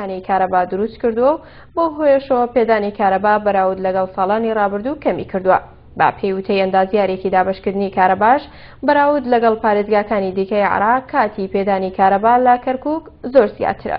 انی کارەبا دروست کردووە بۆ هۆیشەوە پێدانی کارەبا بەراود لەگەڵ ساڵانی ڕابردوو کەمی کردووە با پێیوتەی ئەندازیارێکی دابشکردنی کارەباش بەراود لەگەڵ پارێزگاکانی دیکەی عراق کاتی پێدانی کارەبا لا کەرکک زۆر زیاترە.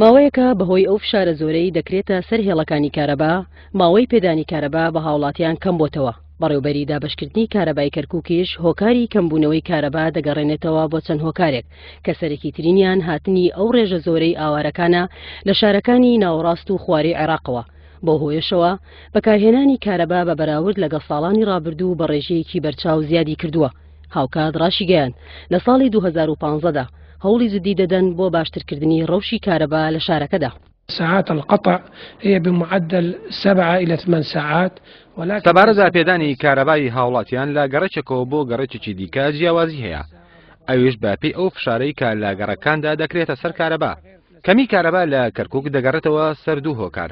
ماوەیەکە بەهۆی ئەو فشارە زۆرەی دەکرێتە سەر هێڵەکانی کارەبا ماوەی پێدانی کارەبا بە هاوڵاتیان کەم بۆتەوە. بەڕێوبەری دابشکردنی کارەبای کەرکووکیش هۆکاری کەمبوونەوەی کارەبا دەگەڕێنێتەوە بۆ چەند هۆکارێک کە سەرەکی ترینیان هاتنی ئەو ڕێژە زۆرەی ئاوارەکانە لە شارەکانی ناوەڕاست و خواری عێراقەوە. بۆ هۆیشەوە بەکارهێنانی کارەبا بە بەراورد لەگە ساڵانی ڕابردوو بە ڕێژەیەکی بەرچاو زیادی کردووە هاوکات ڕاشی گەیان لە ساڵی 2015دا هەوڵی زدی دەدەن بۆ باشترکردنی ڕەوشی کارەبا لە شارەکەدا. ساعات القطع هي بمعدل سبعة إلى ثمان ساعات ولكن سەبارەدا بيداني کارەبای هاولاتيان لا گەڕێکێکەوە بۆ گەڕێکێکی دیکە جیاوازی هەیە ئەویش باپی ئەو فشارەی کار لاگەڕەکاندا دەکرێتە سەر کارەبا كاربا کارەبا لە کەرکک دەگەڕێتەوە سەر دوو هۆکار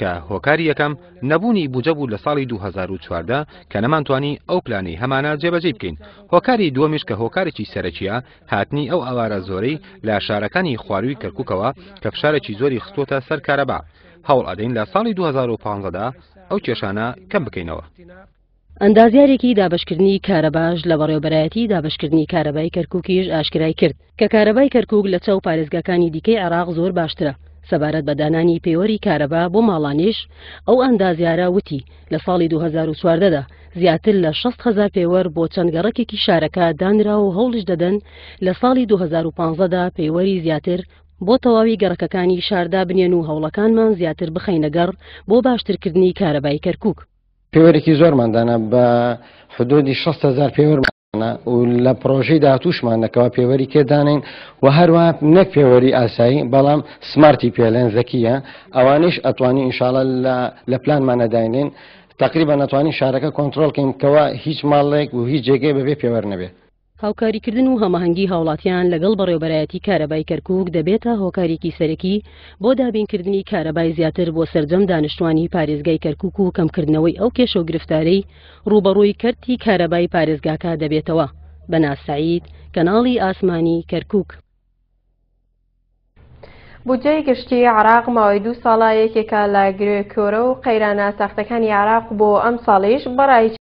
کە هۆکاری یەکەم نەبوونی بجە بوو لە ساڵی 2014 کە نەمانتوانی ئەو پلانی هەمانە جێبەجێ بکەین هۆکاری دووەمیش کە هۆکارێکی سەرەکیە هاتنی ئەو ئاوارە زۆرەی لە شارەکانی خواروی کەرککەوە کە فشارێکی زۆری خستۆتە سەر کارەبا هەوڵ ئەدەین لە ساڵی 2015دا ئەو کێشانە کەم بکەینەوە. ئەندازیارێکی دابشکردنی کارەباش لە بەڕێوبەرایەتی دابشکردنی کارەبای کەرککیش ئاشکرای کرد کە کارەبای کەرکک لە چاو پارێزگەکانی دیکەی عراق زۆر باشترە سەبارەت بە دانانی پەیوەری کارەبا بۆ ماڵانێش ئەو ئەندازیارە وتی لە ساڵی 2014دا زیاتر لە 6هزار پێوەەر بۆ چەندگەڕکێکی شارەکە دانرا و هەوڵش دەدەن لە ساڵی 2015دا پەیوەری زیاتر بۆ تەواوی گەڕەکەەکانی شاردا بنێن و هەوڵەکانمان زیاتر بخەینەگەڕ بۆ باشترکردنی کارەبای کەرکک پێوەێکی زۆرماندانە بە حدودی 6 هزار پێوەەر لە پرۆژەی داهاتوشمان نەکەوە پێوەری کێدانین و هەروە نەک پێوەری ئاسایی بەڵام سمارتی پێلێن زەکیە ئەوانش ئەتوانی ئینشاالە لە پلانمانەداینین تقریبا ناتوانین شارەکە کۆنتترۆلکەین کەەوە هیچ ماڵێک و هیچ جێگەی بەبێ پێوەەر نەبێت. هاوکاریکردن و هەماهنگگی هاوڵاتیان لەگەڵ بەڕێوبەرایەتی کارەبای کەرکک دەبێتە هۆکارێکی سەرەکی بۆ دابینکردنی کارەبای زیاتر بۆ سرجەم دانیشتوانی پارێزگای کەرکک و کەمکردنەوەی ئەو کێشە و گرفتارەی ڕوبەڕووی کردی کارەبای پارێزگاکە دەبێتەوە بەناسعید کەناڵی ئاسمانی کەرکک. بودجەی گشتی عراق ماوەی دوو ساڵە یەکێکە لە گرێ کۆرە و قەیرانە ساختەکانی عراق بۆ ئەم ساڵیش بەڕای